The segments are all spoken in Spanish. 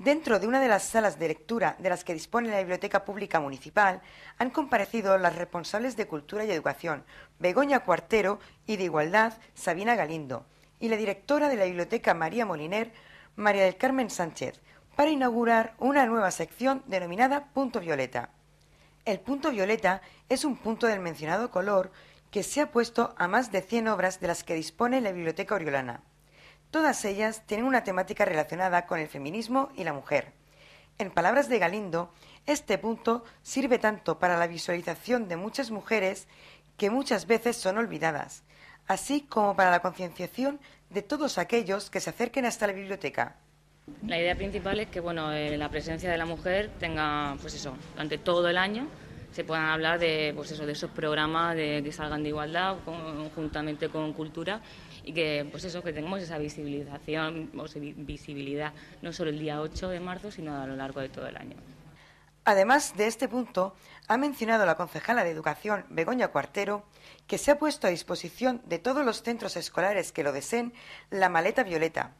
Dentro de una de las salas de lectura de las que dispone la Biblioteca Pública Municipal han comparecido las responsables de Cultura y Educación, Begoña Cuartero, y de Igualdad, Sabina Galindo, y la directora de la Biblioteca María Moliner, María del Carmen Sánchez, para inaugurar una nueva sección denominada Punto Violeta. El punto violeta es un punto del mencionado color que se ha puesto a más de 100 obras de las que dispone la Biblioteca Oriolana. Todas ellas tienen una temática relacionada con el feminismo y la mujer. En palabras de Galindo, este punto sirve tanto para la visualización de muchas mujeres que muchas veces son olvidadas, así como para la concienciación de todos aquellos que se acerquen hasta la biblioteca. La idea principal es que bueno, eh, la presencia de la mujer tenga, pues eso, durante todo el año se puedan hablar de, pues eso, de esos programas de, que salgan de igualdad juntamente con cultura y que, pues eso, que tengamos esa visibilización, o visibilidad no solo el día 8 de marzo, sino a lo largo de todo el año. Además de este punto, ha mencionado la concejala de Educación, Begoña Cuartero, que se ha puesto a disposición de todos los centros escolares que lo deseen la maleta violeta.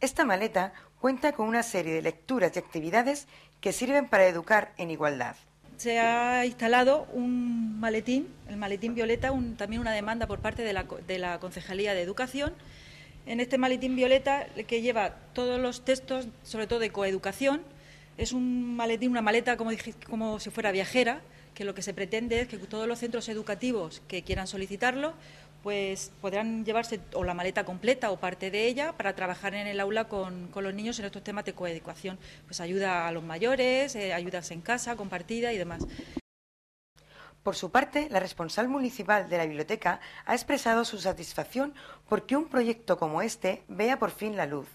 Esta maleta cuenta con una serie de lecturas y actividades que sirven para educar en igualdad se ha instalado un maletín, el maletín violeta, también una demanda por parte de la, Concejalía de Educación. En este maletín violeta, que lleva todos los textos, sobre todo de coeducación, es un maletín, una maleta como, como si fuera viajera, que lo que se pretende es que todos los centros educativos que quieran solicitarlo pues podrán llevarse o la maleta completa o parte de ella para trabajar en el aula con, los niños en estos temas de coeducación. Pues ayuda a los mayores, eh, ayudas en casa, compartida y demás. Por su parte, la responsable municipal de la biblioteca ha expresado su satisfacción porque un proyecto como este vea por fin la luz.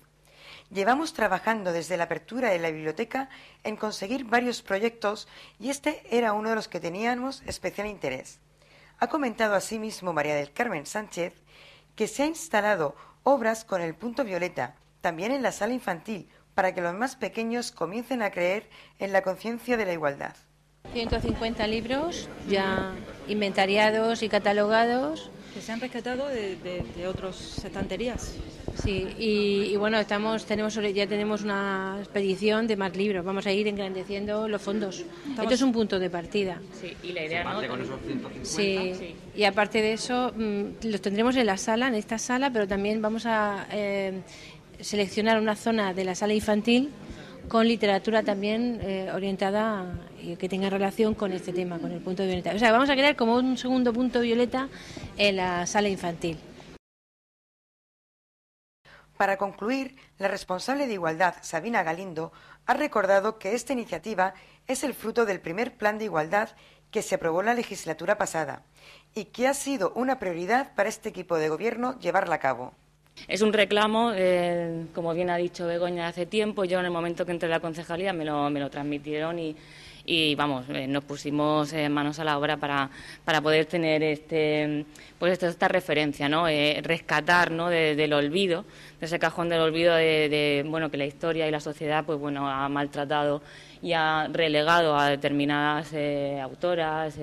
Llevamos trabajando desde la apertura de la biblioteca en conseguir varios proyectos y este era uno de los que teníamos especial interés. Ha comentado asimismo María del Carmen Sánchez que se han instalado obras con el punto violeta, también en la sala infantil, para que los más pequeños comiencen a creer en la conciencia de la igualdad. 150 libros ya inventariados y catalogados. Que se han rescatado de, otras estanterías. Sí, y, bueno, estamos, tenemos, ya tenemos una expedición de más libros. Vamos a ir engrandeciendo los fondos. Esto es un punto de partida. Sí, y la idea y aparte de eso, mm, los tendremos en la sala, en esta sala, pero también vamos a eh, seleccionar una zona de la sala infantil con literatura también eh, orientada y que tenga relación con este tema, con el punto de violeta. O sea, vamos a crear como un segundo punto violeta en la sala infantil. Para concluir, la responsable de Igualdad, Sabina Galindo, ha recordado que esta iniciativa es el fruto del primer plan de igualdad que se aprobó en la legislatura pasada y que ha sido una prioridad para este equipo de gobierno llevarla a cabo. Es un reclamo, eh, como bien ha dicho Begoña hace tiempo, yo en el momento que entré a la concejalía me lo, me lo transmitieron y, vamos, eh, nos pusimos eh, manos a la obra para, para poder tener este, pues esta, referencia, ¿no? rescatar ¿no? del olvido, de ese cajón del olvido de, bueno, que la historia y la sociedad pues bueno, ha maltratado y ha relegado a determinadas autoras,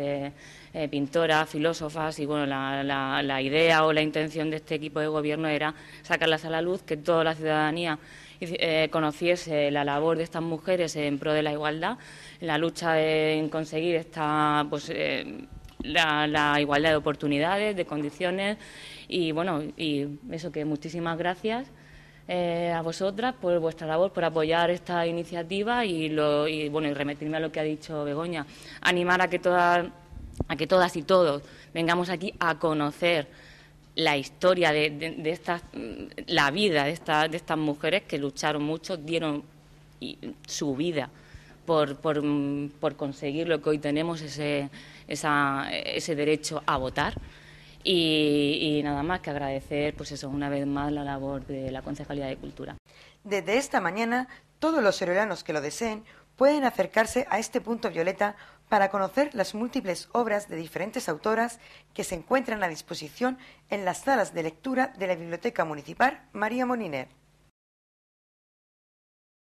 pintoras, filósofas y bueno, la, la idea o la intención de este equipo de gobierno era sacarlas a la luz, que toda la ciudadanía eh, conociese la labor de estas mujeres en pro de la igualdad, la lucha en conseguir esta, pues, eh, la, igualdad de oportunidades, de condiciones y bueno, y eso que muchísimas gracias. Eh, a vosotras por vuestra labor, por apoyar esta iniciativa y, bueno, y remitirme a lo que ha dicho Begoña, animar a que a que todas y todos vengamos aquí a conocer la historia de, estas, mm, la vida de, de estas mujeres que lucharon mucho, dieron su vida por, mm, por, conseguir lo que hoy tenemos, ese, derecho a votar. Y, nada más que agradecer, pues eso, una vez más la labor de la Concejalía de Cultura. Desde esta mañana, todos los herolanos que lo deseen pueden acercarse a este punto violeta para conocer las múltiples obras de diferentes autoras que se encuentran a disposición en las salas de lectura de la Biblioteca Municipal María Moliner.